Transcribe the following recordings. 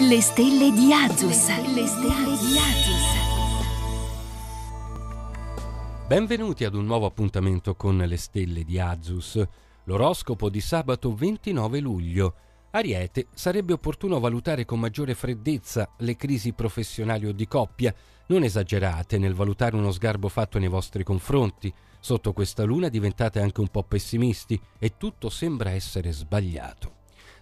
Le stelle di Azus. Le stelle di Azus. Benvenuti ad un nuovo appuntamento con le stelle di Azus. L'oroscopo di sabato 29 luglio. Ariete, sarebbe opportuno valutare con maggiore freddezza le crisi professionali o di coppia. Non esagerate nel valutare uno sgarbo fatto nei vostri confronti. Sotto questa luna diventate anche un po' pessimisti e tutto sembra essere sbagliato.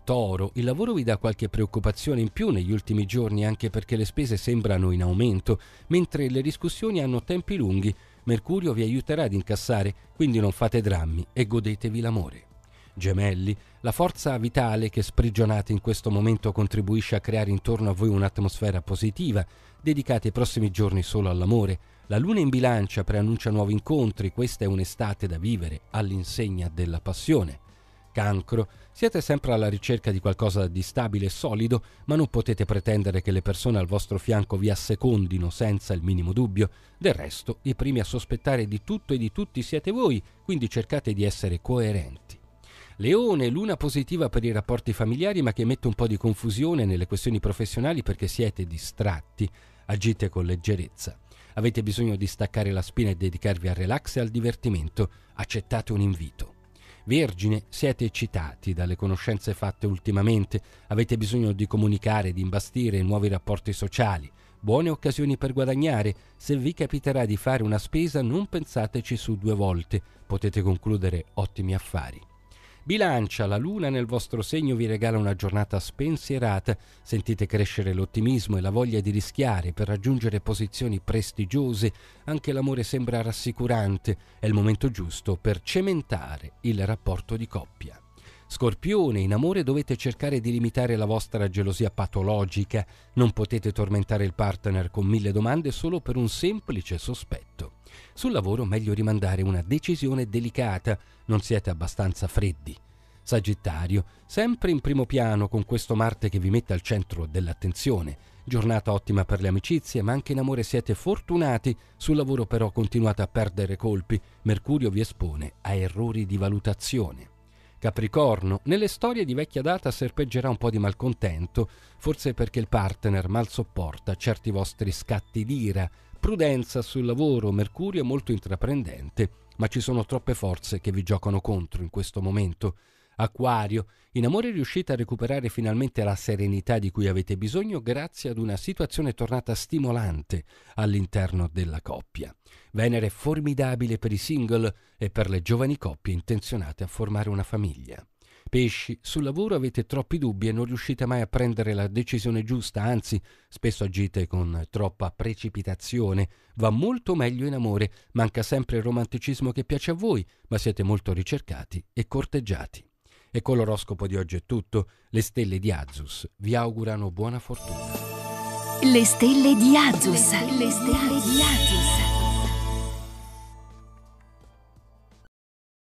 Toro, il lavoro vi dà qualche preoccupazione in più negli ultimi giorni anche perché le spese sembrano in aumento, mentre le discussioni hanno tempi lunghi. Mercurio vi aiuterà ad incassare, quindi non fate drammi e godetevi l'amore. Gemelli, la forza vitale che sprigionate in questo momento contribuisce a creare intorno a voi un'atmosfera positiva, dedicate i prossimi giorni solo all'amore. La luna in bilancia preannuncia nuovi incontri, questa è un'estate da vivere all'insegna della passione cancro, siete sempre alla ricerca di qualcosa di stabile e solido, ma non potete pretendere che le persone al vostro fianco vi assecondino senza il minimo dubbio. Del resto, i primi a sospettare di tutto e di tutti siete voi, quindi cercate di essere coerenti. Leone, luna positiva per i rapporti familiari, ma che mette un po' di confusione nelle questioni professionali perché siete distratti. Agite con leggerezza. Avete bisogno di staccare la spina e dedicarvi al relax e al divertimento. Accettate un invito. Vergine, siete eccitati dalle conoscenze fatte ultimamente, avete bisogno di comunicare, di imbastire nuovi rapporti sociali, buone occasioni per guadagnare, se vi capiterà di fare una spesa non pensateci su due volte, potete concludere ottimi affari. Bilancia, la luna nel vostro segno vi regala una giornata spensierata, sentite crescere l'ottimismo e la voglia di rischiare per raggiungere posizioni prestigiose, anche l'amore sembra rassicurante, è il momento giusto per cementare il rapporto di coppia. Scorpione, in amore dovete cercare di limitare la vostra gelosia patologica, non potete tormentare il partner con mille domande solo per un semplice sospetto. Sul lavoro meglio rimandare una decisione delicata, non siete abbastanza freddi. Sagittario, sempre in primo piano con questo Marte che vi mette al centro dell'attenzione. Giornata ottima per le amicizie, ma anche in amore siete fortunati, sul lavoro però continuate a perdere colpi, Mercurio vi espone a errori di valutazione. Capricorno, nelle storie di vecchia data serpeggerà un po' di malcontento, forse perché il partner mal sopporta certi vostri scatti d'ira, Prudenza sul lavoro, Mercurio è molto intraprendente, ma ci sono troppe forze che vi giocano contro in questo momento. Acquario, in amore riuscite a recuperare finalmente la serenità di cui avete bisogno grazie ad una situazione tornata stimolante all'interno della coppia. Venere è formidabile per i single e per le giovani coppie intenzionate a formare una famiglia. Pesci, sul lavoro avete troppi dubbi e non riuscite mai a prendere la decisione giusta, anzi, spesso agite con troppa precipitazione. Va molto meglio in amore, manca sempre il romanticismo che piace a voi, ma siete molto ricercati e corteggiati. E con l'oroscopo di oggi è tutto. Le stelle di Azus vi augurano buona fortuna. Le stelle di Azus. Le stelle di Azus.